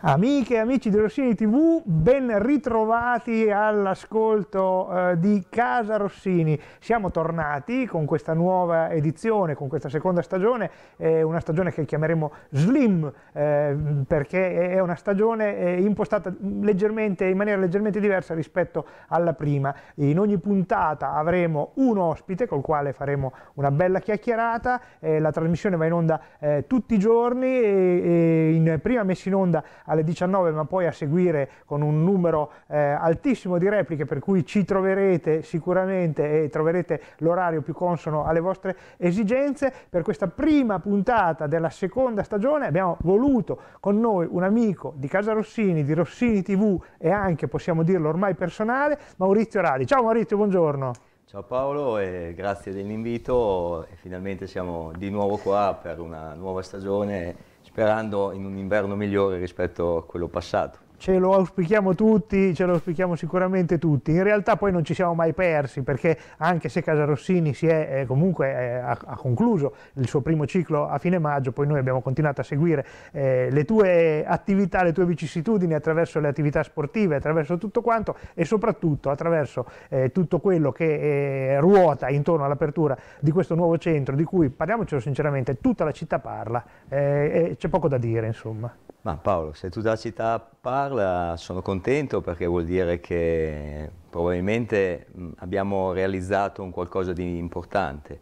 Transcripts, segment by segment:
Amiche e amici di Rossini TV, ben ritrovati all'ascolto eh, di Casa Rossini. Siamo tornati con questa nuova edizione, con questa seconda stagione, eh, una stagione che chiameremo Slim, eh, perché è una stagione eh, impostata leggermente, in maniera leggermente diversa rispetto alla prima. In ogni puntata avremo un ospite col quale faremo una bella chiacchierata, eh, la trasmissione va in onda eh, tutti i giorni, e, e in prima messa in onda alle 19 ma poi a seguire con un numero eh, altissimo di repliche per cui ci troverete sicuramente e troverete l'orario più consono alle vostre esigenze. Per questa prima puntata della seconda stagione abbiamo voluto con noi un amico di Casa Rossini, di Rossini TV e anche possiamo dirlo ormai personale, Maurizio Radi. Ciao Maurizio, buongiorno. Ciao Paolo e grazie dell'invito finalmente siamo di nuovo qua per una nuova stagione sperando in un inverno migliore rispetto a quello passato ce lo auspichiamo tutti, ce lo auspichiamo sicuramente tutti. In realtà poi non ci siamo mai persi perché anche se Casarossini si è eh, comunque eh, ha, ha, concluso il suo primo ciclo a fine maggio, poi noi abbiamo continuato a seguire eh, le tue attività, le tue vicissitudini attraverso le attività sportive, attraverso tutto quanto e soprattutto attraverso eh, tutto quello che eh, ruota intorno all'apertura di questo nuovo centro di cui parliamocelo sinceramente, tutta la città parla, eh, e c'è poco da dire insomma. Ma Paolo, se tutta la città parla parla sono contento perché vuol dire che probabilmente abbiamo realizzato un qualcosa di importante.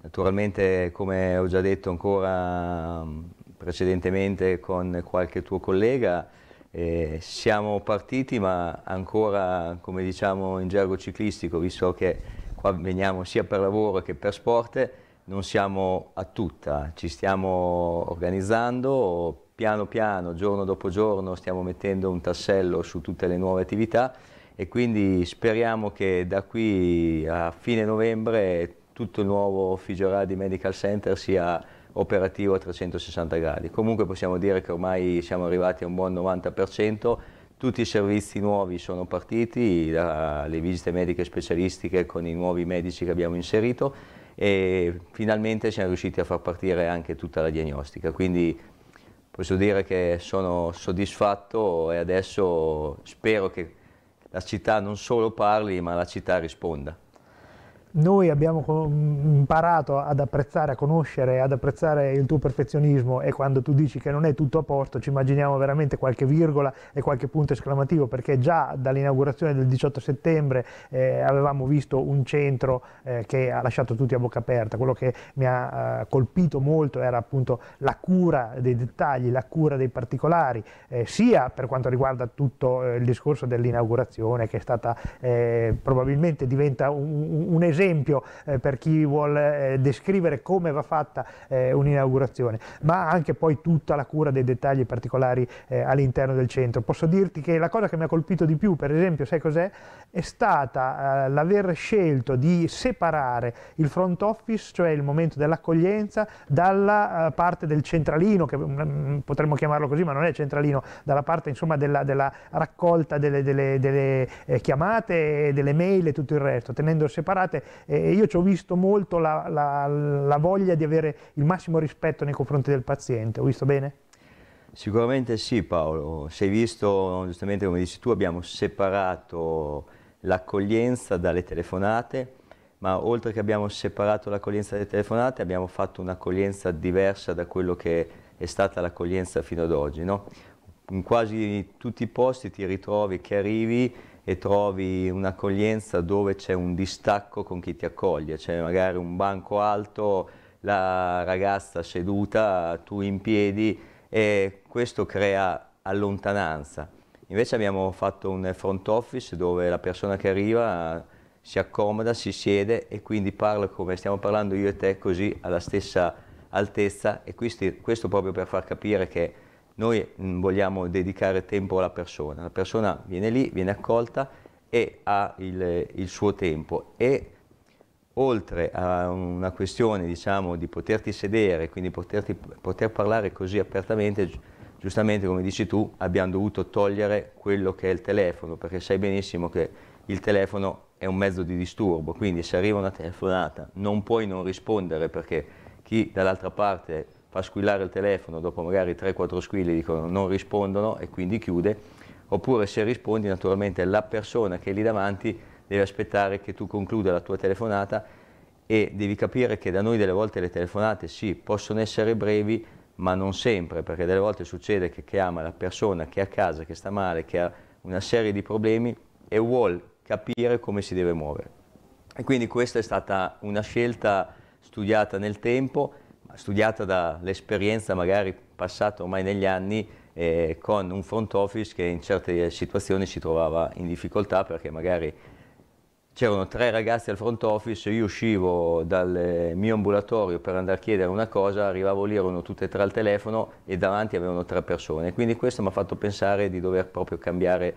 Naturalmente, come ho già detto ancora precedentemente con qualche tuo collega, eh, siamo partiti ma ancora, come diciamo in gergo ciclistico, visto che qua veniamo sia per lavoro che per sport, non siamo a tutta, ci stiamo organizzando piano piano, giorno dopo giorno, stiamo mettendo un tassello su tutte le nuove attività e quindi speriamo che da qui a fine novembre tutto il nuovo Figioradi Medical Center sia operativo a 360 gradi. Comunque possiamo dire che ormai siamo arrivati a un buon 90%, tutti i servizi nuovi sono partiti, dalle visite mediche specialistiche con i nuovi medici che abbiamo inserito e finalmente siamo riusciti a far partire anche tutta la diagnostica, quindi posso dire che sono soddisfatto e adesso spero che la città non solo parli ma la città risponda noi abbiamo mm, imparato ad apprezzare, a conoscere, ad apprezzare il tuo perfezionismo e quando tu dici che non è tutto a posto ci immaginiamo veramente qualche virgola e qualche punto esclamativo perché già dall'inaugurazione del 18 settembre eh, avevamo visto un centro eh, che ha lasciato tutti a bocca aperta. Quello che mi ha eh, colpito molto era appunto la cura dei dettagli, la cura dei particolari, eh, sia per quanto riguarda tutto eh, il discorso dell'inaugurazione che è stata eh, probabilmente diventa un, un esempio esempio eh, per chi vuole eh, descrivere come va fatta eh, un'inaugurazione, ma anche poi tutta la cura dei dettagli particolari eh, all'interno del centro. Posso dirti che la cosa che mi ha colpito di più, per esempio, sai cos'è? È stata eh, l'aver scelto di separare il front office, cioè il momento dell'accoglienza, dalla parte del centralino, che mm, mm, potremmo chiamarlo così, ma non è centralino, dalla parte insomma della, della raccolta delle, delle, delle chiamate, delle mail e tutto il resto, tenendo separate eh, io ci ho visto molto la, la, la voglia di avere il massimo rispetto nei confronti del paziente, ho visto bene? Sicuramente sì Paolo, sei visto, giustamente come dici tu, abbiamo separato l'accoglienza dalle telefonate, ma oltre che abbiamo separato l'accoglienza dalle telefonate abbiamo fatto un'accoglienza diversa da quello che è stata l'accoglienza fino ad oggi. No? In quasi tutti i posti ti ritrovi che arrivi e trovi un'accoglienza dove c'è un distacco con chi ti accoglie, c'è magari un banco alto, la ragazza seduta, tu in piedi e questo crea allontananza. Invece abbiamo fatto un front office dove la persona che arriva si accomoda, si siede e quindi parla come stiamo parlando io e te così alla stessa altezza e questo proprio per far capire che noi mm, vogliamo dedicare tempo alla persona, la persona viene lì, viene accolta e ha il, il suo tempo e oltre a una questione diciamo, di poterti sedere, quindi poterti, poter parlare così apertamente, giustamente come dici tu abbiamo dovuto togliere quello che è il telefono, perché sai benissimo che il telefono è un mezzo di disturbo, quindi se arriva una telefonata non puoi non rispondere perché chi dall'altra parte fa squillare il telefono, dopo magari 3-4 squilli dicono non rispondono e quindi chiude, oppure se rispondi naturalmente la persona che è lì davanti deve aspettare che tu concluda la tua telefonata e devi capire che da noi delle volte le telefonate sì possono essere brevi ma non sempre perché delle volte succede che chiama la persona che è a casa, che sta male, che ha una serie di problemi e vuole capire come si deve muovere. E quindi questa è stata una scelta studiata nel tempo studiata dall'esperienza magari passata ormai negli anni eh, con un front office che in certe situazioni si trovava in difficoltà perché magari c'erano tre ragazzi al front office, io uscivo dal mio ambulatorio per andare a chiedere una cosa, arrivavo lì, erano tutte e tre al telefono e davanti avevano tre persone. Quindi questo mi ha fatto pensare di dover proprio cambiare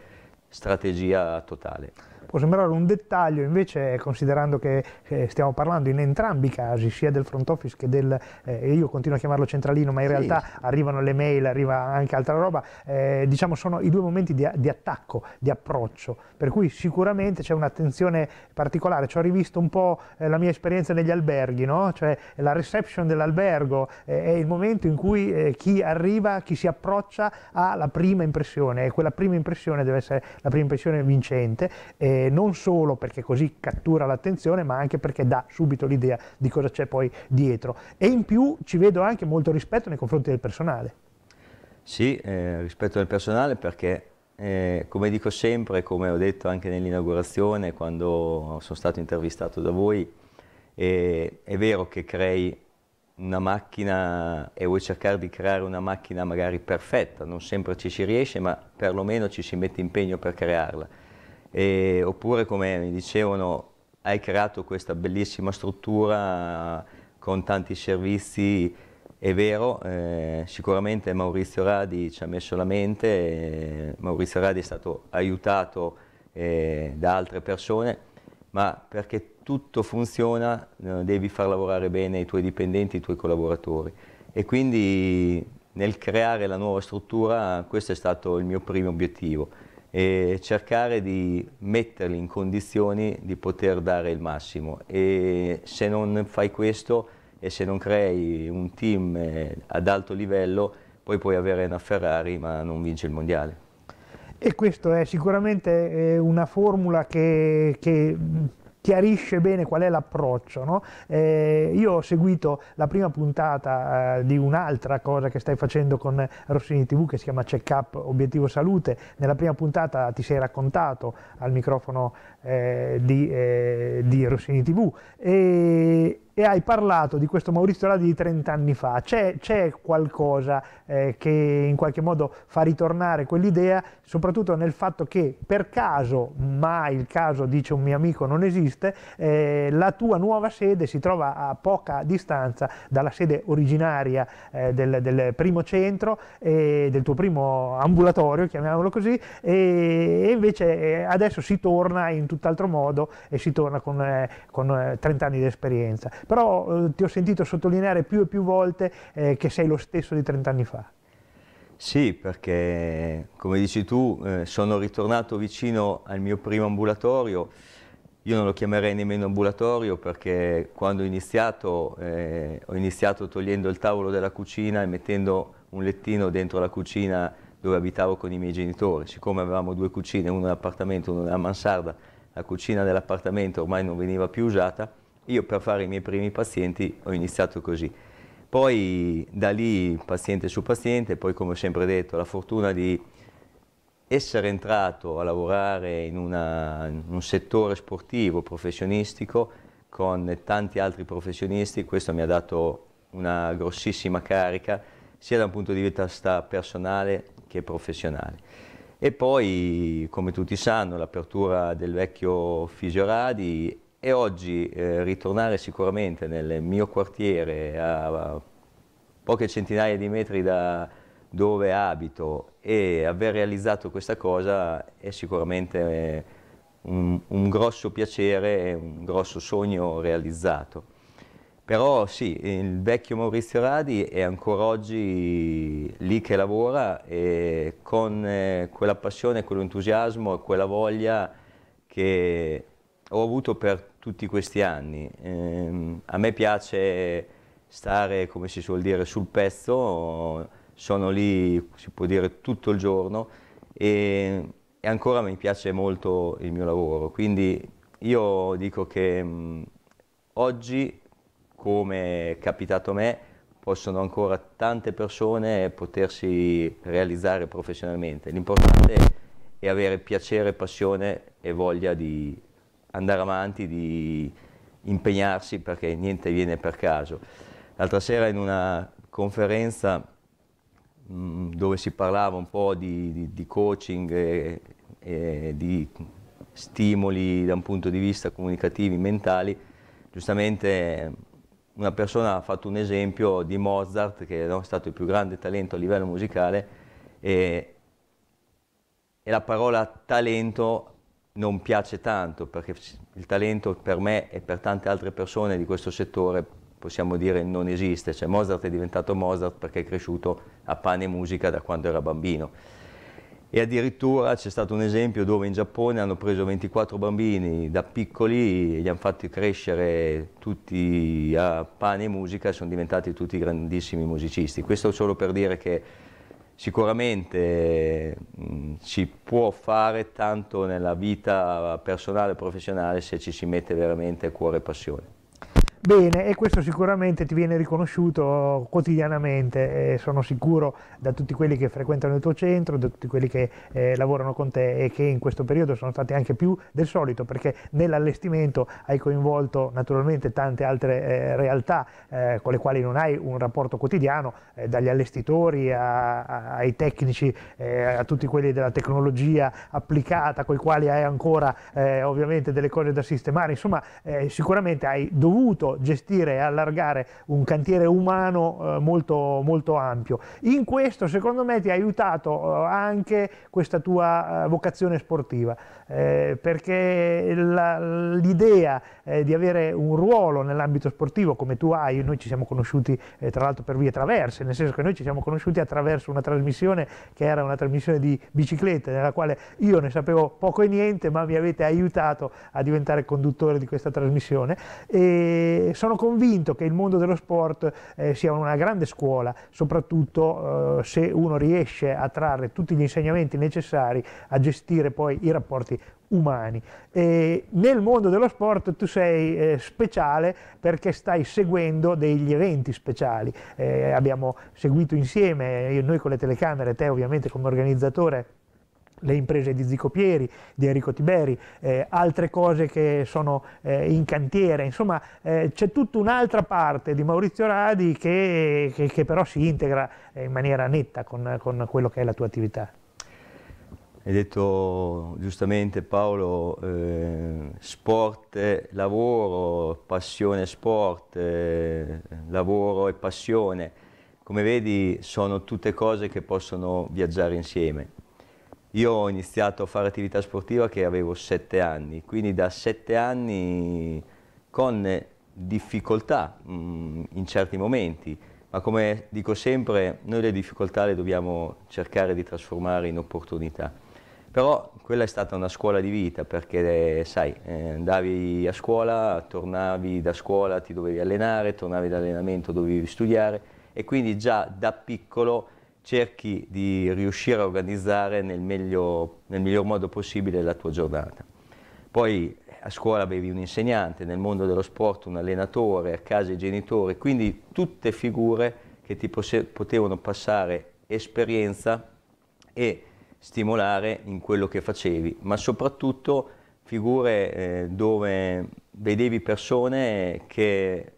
strategia totale può sembrare un dettaglio, invece considerando che eh, stiamo parlando in entrambi i casi, sia del front office che del, eh, io continuo a chiamarlo centralino, ma in sì. realtà arrivano le mail, arriva anche altra roba, eh, diciamo sono i due momenti di, di, attacco, di approccio, per cui sicuramente c'è un'attenzione particolare, ci ho rivisto un po' eh, la mia esperienza negli alberghi, no? cioè la reception dell'albergo eh, è il momento in cui chi arriva, chi si approccia ha la prima impressione e quella prima impressione deve essere la prima impressione vincente. E, non solo perché così cattura l'attenzione, ma anche perché dà subito l'idea di cosa c'è poi dietro. E in più ci vedo anche molto rispetto nei confronti del personale. Sì, eh, rispetto al personale perché, eh, come dico sempre, come ho detto anche nell'inaugurazione, quando sono stato intervistato da voi, eh, è vero che crei una macchina e vuoi cercare di creare una macchina magari perfetta, non sempre ci si riesce, ma perlomeno ci si mette impegno per crearla. E, oppure, come mi dicevano, hai creato questa bellissima struttura con tanti servizi, è vero, eh, sicuramente Maurizio Radi ci ha messo la mente, eh, Maurizio Radi è stato aiutato eh, da altre persone, ma perché tutto funziona eh, devi far lavorare bene i tuoi dipendenti, i tuoi collaboratori e quindi nel creare la nuova struttura questo è stato il mio primo obiettivo e cercare di metterli in condizioni di poter dare il massimo e se non fai questo e se non crei un team eh, ad alto livello poi puoi avere una Ferrari ma non vince il mondiale. E questa è sicuramente eh, una formula che, che chiarisce bene qual è l'approccio. No? Eh, io ho seguito la prima puntata eh, di un'altra cosa che stai facendo con Rossini TV che si chiama Check Up Obiettivo Salute. Nella prima puntata ti sei raccontato al microfono eh, di, eh, di, Rossini TV. E, e hai parlato di questo Maurizio Ladi di 30 anni fa. C'è, qualcosa eh, che in qualche modo fa ritornare quell'idea, soprattutto nel fatto che per caso, ma il caso dice un mio amico non esiste, eh, la tua nuova sede si trova a poca distanza dalla sede originaria eh, del, del, primo centro, eh, del tuo primo ambulatorio, chiamiamolo così, e, e invece eh, adesso si torna in tutt'altro modo e si torna con, eh, con 30 anni di esperienza però eh, ti ho sentito sottolineare più e più volte eh, che sei lo stesso di 30 anni fa. Sì, perché come dici tu eh, sono ritornato vicino al mio primo ambulatorio, io non lo chiamerei nemmeno ambulatorio perché quando ho iniziato eh, ho iniziato togliendo il tavolo della cucina e mettendo un lettino dentro la cucina dove abitavo con i miei genitori, siccome avevamo due cucine, una nell'appartamento e una nella mansarda, la cucina dell'appartamento ormai non veniva più usata, io per fare i miei primi pazienti ho iniziato così. Poi da lì paziente su paziente, poi come ho sempre detto, la fortuna di essere entrato a lavorare in, una, in un settore sportivo, professionistico, con tanti altri professionisti, questo mi ha dato una grossissima carica, sia da un punto di vista personale che professionale. E poi, come tutti sanno, l'apertura del vecchio Fisioradi e oggi eh, ritornare sicuramente nel mio quartiere a poche centinaia di metri da dove abito e aver realizzato questa cosa è sicuramente eh, un, un grosso piacere e un grosso sogno realizzato. Però sì, il vecchio Maurizio Radi è ancora oggi lì che lavora e con eh, quella passione, quell'entusiasmo e quella voglia che ho avuto per tutti questi anni. Eh, a me piace stare, come si suol dire, sul pezzo, sono lì, si può dire, tutto il giorno e, e ancora mi piace molto il mio lavoro. Quindi io dico che mh, mm, oggi, come è capitato a me, possono ancora tante persone potersi realizzare professionalmente. L'importante è avere piacere, passione e voglia di, andare avanti, di impegnarsi perché niente viene per caso. L'altra sera in una conferenza mh, mm, dove si parlava un po' di, di, di coaching e, e, di stimoli da un punto di vista comunicativi, mentali, giustamente una persona ha fatto un esempio di Mozart che è stato il più grande talento a livello musicale e, e la parola talento non piace tanto perché il talento per me e per tante altre persone di questo settore possiamo dire non esiste, cioè Mozart è diventato Mozart perché è cresciuto a pane e musica da quando era bambino e addirittura c'è stato un esempio dove in Giappone hanno preso 24 bambini da piccoli e li hanno fatti crescere tutti a pane e musica e sono diventati tutti grandissimi musicisti. Questo solo per dire che sicuramente mh, mm, si può fare tanto nella vita personale e professionale se ci si mette veramente cuore e passione. Bene, e questo sicuramente ti viene riconosciuto quotidianamente, eh, sono sicuro, da tutti quelli che frequentano il tuo centro, da tutti quelli che eh, lavorano con te e che in questo periodo sono stati anche più del solito, perché nell'allestimento hai coinvolto naturalmente tante altre eh, realtà eh, con le quali non hai un rapporto quotidiano, eh, dagli allestitori a, a, ai tecnici, eh, a tutti quelli della tecnologia applicata, con i quali hai ancora ovviamente delle cose da sistemare, insomma sicuramente hai dovuto gestire e allargare un cantiere umano eh, molto, molto ampio. In questo secondo me ti ha aiutato eh, anche questa tua eh, vocazione sportiva eh, perché l'idea eh, di avere un ruolo nell'ambito sportivo come tu hai, noi ci siamo conosciuti eh, tra l'altro per vie traverse, nel senso che noi ci siamo conosciuti attraverso una trasmissione che era una trasmissione di biciclette, nella quale io ne sapevo poco e niente, ma mi avete aiutato a diventare conduttore di questa trasmissione e sono convinto che il mondo dello sport eh, sia una grande scuola, soprattutto eh, se uno riesce a trarre tutti gli insegnamenti necessari a gestire poi i rapporti umani. E nel mondo dello sport tu sei eh, speciale perché stai seguendo degli eventi speciali. Eh, abbiamo seguito insieme, noi con le telecamere, te ovviamente come organizzatore, le imprese di Zico Pieri, di Enrico Tiberi, eh, altre cose che sono eh, in cantiere, insomma eh, c'è tutta un'altra parte di Maurizio Radi che, che, che però si integra eh, in maniera netta con, con quello che è la tua attività. Hai detto giustamente Paolo, eh, sport, lavoro, passione, sport, eh, lavoro e passione. Come vedi sono tutte cose che possono viaggiare insieme. Io ho iniziato a fare attività sportiva che avevo sette anni, quindi da sette anni con difficoltà mh, mm, in certi momenti, ma come dico sempre, noi le difficoltà le dobbiamo cercare di trasformare in opportunità. Però quella è stata una scuola di vita perché, sai, eh, andavi a scuola, tornavi da scuola, ti dovevi allenare, tornavi dall'allenamento, dovevi studiare e quindi già da piccolo cerchi di riuscire a organizzare nel, meglio, nel miglior modo possibile la tua giornata. Poi a scuola avevi un insegnante, nel mondo dello sport un allenatore, a casa i genitori, quindi tutte figure che ti potevano passare esperienza e stimolare in quello che facevi, ma soprattutto figure eh, dove vedevi persone che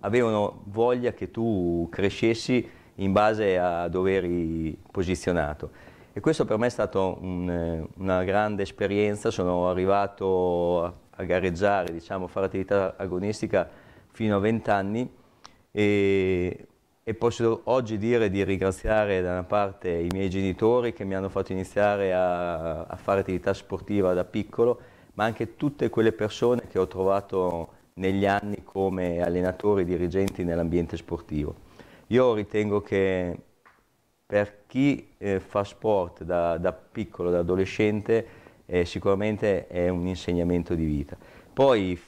avevano voglia che tu crescessi in base a dove eri posizionato. E questo per me è stato un, eh, una grande esperienza, sono arrivato a, a gareggiare, diciamo, a fare attività agonistica fino a 20 anni e e posso oggi dire di ringraziare da una parte i miei genitori che mi hanno fatto iniziare a, a fare attività sportiva da piccolo, ma anche tutte quelle persone che ho trovato negli anni come allenatori, dirigenti nell'ambiente sportivo. Io ritengo che per chi eh, fa sport da, da, piccolo, da adolescente, eh, sicuramente è un insegnamento di vita. Poi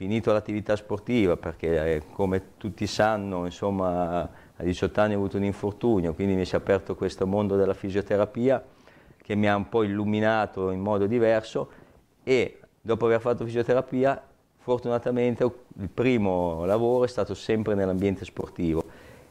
finito l'attività sportiva perché eh, come tutti sanno insomma, a 18 anni ho avuto un infortunio quindi mi si è aperto questo mondo della fisioterapia che mi ha un po' illuminato in modo diverso e dopo aver fatto fisioterapia fortunatamente il primo lavoro è stato sempre nell'ambiente sportivo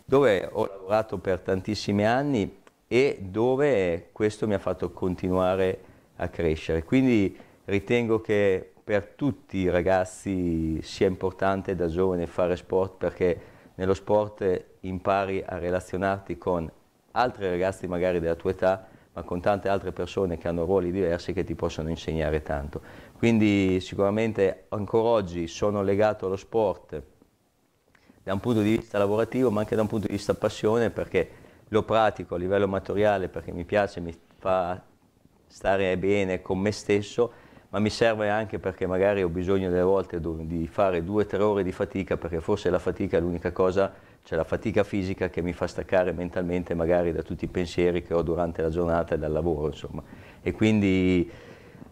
dove ho lavorato per tantissimi anni e dove questo mi ha fatto continuare a crescere quindi ritengo che per tutti i ragazzi sia importante da giovane fare sport perché nello sport impari a relazionarti con altri ragazzi magari della tua età ma con tante altre persone che hanno ruoli diversi che ti possono insegnare tanto. Quindi sicuramente ancora oggi sono legato allo sport da un punto di vista lavorativo ma anche da un punto di vista passione perché lo pratico a livello amatoriale perché mi piace, mi fa stare bene con me stesso ma mi serve anche perché magari ho bisogno delle volte di fare due o tre ore di fatica, perché forse la fatica è l'unica cosa, c'è la fatica fisica che mi fa staccare mentalmente magari da tutti i pensieri che ho durante la giornata e dal lavoro, insomma. E quindi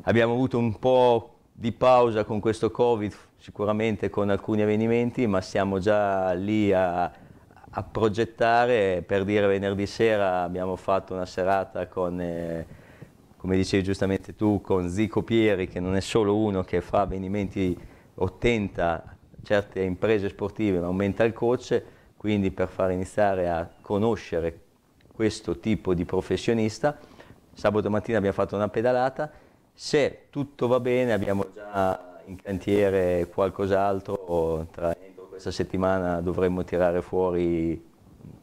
abbiamo avuto un po' di pausa con questo Covid, sicuramente con alcuni avvenimenti, ma siamo già lì a, a progettare, per dire venerdì sera abbiamo fatto una serata con... Eh, come dicevi giustamente tu, con Zico Pieri, che non è solo uno che fa avvenimenti ottenta certe imprese sportive, ma aumenta il coach, quindi per far iniziare a conoscere questo tipo di professionista. Sabato mattina abbiamo fatto una pedalata, se tutto va bene abbiamo già in cantiere qualcos'altro, tra questa settimana dovremmo tirare fuori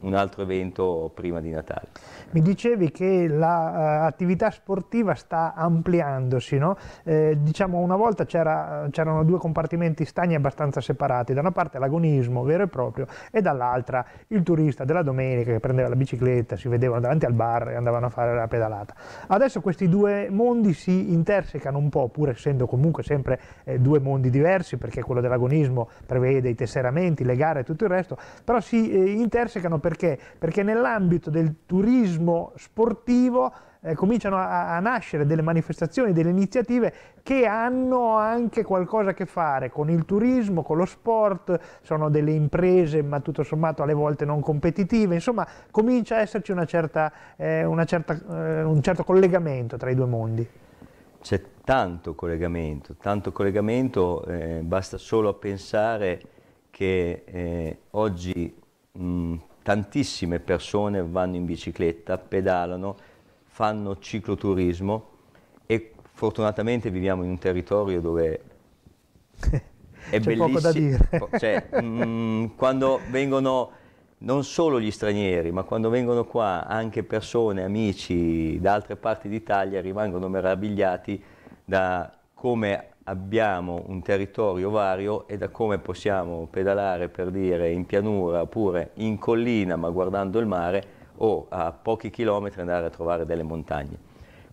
un altro evento prima di Natale. Mi dicevi che l'attività la, uh, sportiva sta ampliandosi, no? eh, diciamo una volta c'erano due compartimenti stagni abbastanza separati, da una parte l'agonismo vero e proprio e dall'altra il turista della domenica che prendeva la bicicletta, si vedevano davanti al bar e andavano a fare la pedalata. Adesso questi due mondi si intersecano un po', pur essendo comunque sempre eh, due mondi diversi, perché quello dell'agonismo prevede i tesseramenti, le gare e tutto il resto, però si eh, intersecano per perché? Perché nell'ambito del turismo sportivo eh, cominciano a, a, nascere delle manifestazioni, delle iniziative che hanno anche qualcosa a che fare con il turismo, con lo sport, sono delle imprese ma tutto sommato alle volte non competitive, insomma comincia a esserci una certa, eh, una certa, eh, un certo collegamento tra i due mondi. C'è tanto collegamento, tanto collegamento, eh, basta solo pensare che eh, oggi mh, tantissime persone vanno in bicicletta, pedalano, fanno cicloturismo e fortunatamente viviamo in un territorio dove è bellissimo. Cioè, mm, quando vengono non solo gli stranieri, ma quando vengono qua anche persone, amici da altre parti d'Italia rimangono meravigliati da come abbiamo un territorio vario e da come possiamo pedalare per dire in pianura oppure in collina ma guardando il mare o a pochi chilometri andare a trovare delle montagne.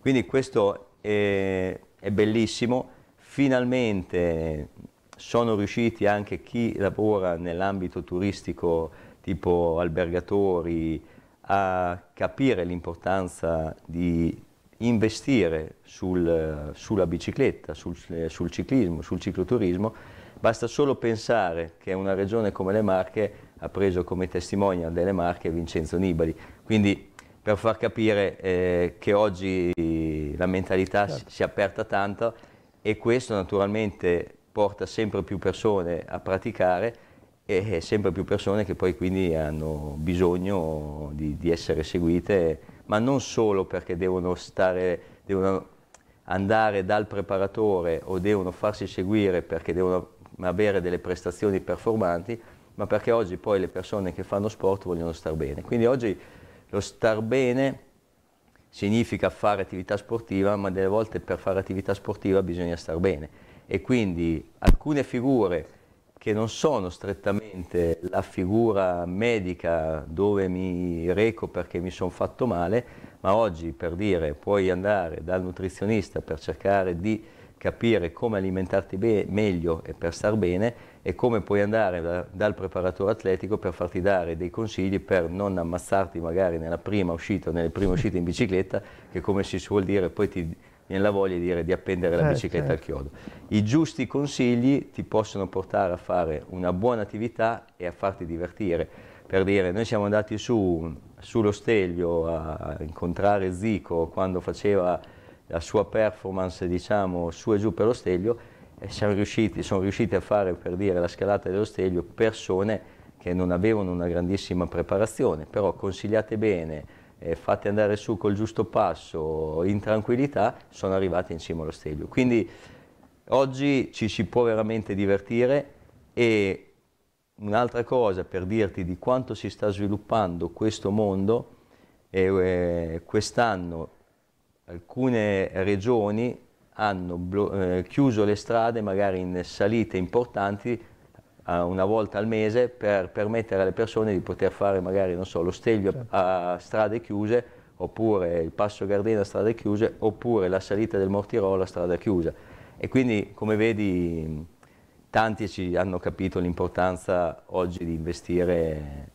Quindi questo è, è bellissimo, finalmente sono riusciti anche chi lavora nell'ambito turistico tipo albergatori a capire l'importanza di investire sul, sulla bicicletta, sul, sul, ciclismo, sul cicloturismo, basta solo pensare che una regione come le Marche ha preso come testimonial delle Marche Vincenzo Nibali, quindi per far capire eh, che oggi la mentalità certo. si è aperta tanto e questo naturalmente porta sempre più persone a praticare e sempre più persone che poi quindi hanno bisogno di, di essere seguite ma non solo perché devono, stare, devono andare dal preparatore o devono farsi seguire perché devono avere delle prestazioni performanti, ma perché oggi poi le persone che fanno sport vogliono star bene. Quindi oggi lo star bene significa fare attività sportiva, ma delle volte per fare attività sportiva bisogna star bene. E quindi alcune figure che non sono strettamente la figura medica dove mi reco perché mi sono fatto male, ma oggi per dire puoi andare dal nutrizionista per cercare di capire come alimentarti meglio e per star bene e come puoi andare da, dal preparatore atletico per farti dare dei consigli per non ammazzarti magari nella prima uscita o nelle prime uscite in bicicletta che come si suol dire poi ti viene la voglia di, dire, di appendere la eh, bicicletta al certo. chiodo. I giusti consigli ti possono portare a fare una buona attività e a farti divertire. Per dire, noi siamo andati su, sullo Stelvio a incontrare Zico quando faceva la sua performance, diciamo, su e giù per lo Stelvio e riusciti, sono riusciti a fare, per dire, la scalata dello Stelvio persone che non avevano una grandissima preparazione, però consigliate bene, eh, fatte andare su col giusto passo, in tranquillità, sono arrivate in cima allo Stelvio. Quindi oggi ci si può veramente divertire e un'altra cosa per dirti di quanto si sta sviluppando questo mondo, eh, quest'anno alcune regioni hanno eh, chiuso le strade magari in salite importanti eh, una volta al mese per permettere alle persone di poter fare magari non so, lo stelvio certo. a strade chiuse oppure il passo Gardena a strade chiuse oppure la salita del Mortirolo a strada chiusa e quindi come vedi tanti ci hanno capito l'importanza oggi di investire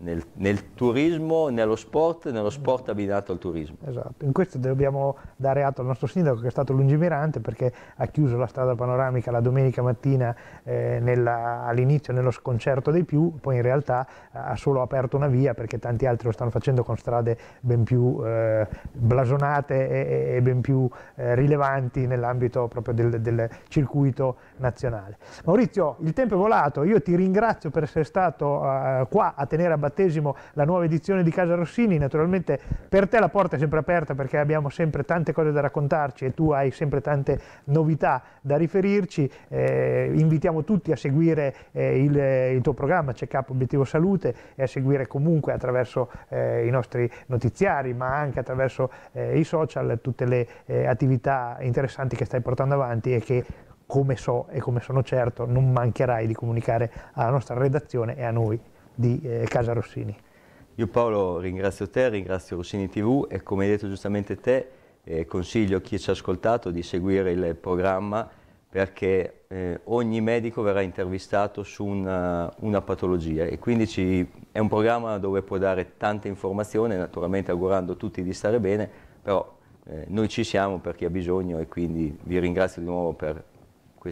nel, nel, turismo, nello sport, nello sport abbinato al turismo. Esatto, in questo dobbiamo dare atto al nostro sindaco che è stato lungimirante perché ha chiuso la strada panoramica la domenica mattina eh, all'inizio nello sconcerto dei più, poi in realtà eh, ha solo aperto una via perché tanti altri lo stanno facendo con strade ben più eh, blasonate e, e, ben più eh, rilevanti nell'ambito proprio del, del circuito nazionale. Maurizio, il tempo è volato, io ti ringrazio per essere stato uh, qua a tenere a battesimo la nuova edizione di Casa Rossini, naturalmente per te la porta è sempre aperta perché abbiamo sempre tante cose da raccontarci e tu hai sempre tante novità da riferirci, eh, invitiamo tutti a seguire eh, il, eh, il, tuo programma Check-up Obiettivo Salute e a seguire comunque attraverso eh, i nostri notiziari ma anche attraverso eh, i social tutte le attività interessanti che stai portando avanti e che come so e come sono certo non mancherai di comunicare alla nostra redazione e a noi di eh, Casa Rossini. Io Paolo ringrazio te, ringrazio Rossini TV e come hai detto giustamente te eh, consiglio a chi ci ha ascoltato di seguire il programma perché eh, ogni medico verrà intervistato su una, eh, una patologia e quindi ci, è un programma dove può dare tante informazioni, naturalmente augurando a tutti di stare bene, però eh, noi ci siamo per chi ha bisogno e quindi vi ringrazio di nuovo per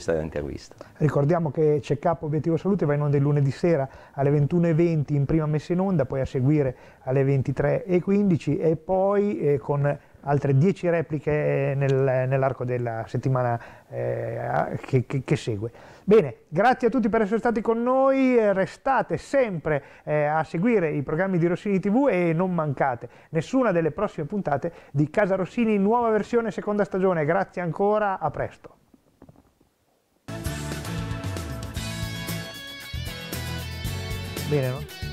questa intervista. Ricordiamo che Check-up Obiettivo Salute va in onda il lunedì sera alle 21.20 in prima messa in onda, poi a seguire alle 23.15 e poi eh, con altre 10 repliche nel, nell'arco della settimana eh, che, che, che, segue. Bene, grazie a tutti per essere stati con noi, eh, restate sempre eh, a seguire i programmi di Rossini TV e non mancate nessuna delle prossime puntate di Casa Rossini, nuova versione seconda stagione. Grazie ancora, a presto. Mire, ¿no?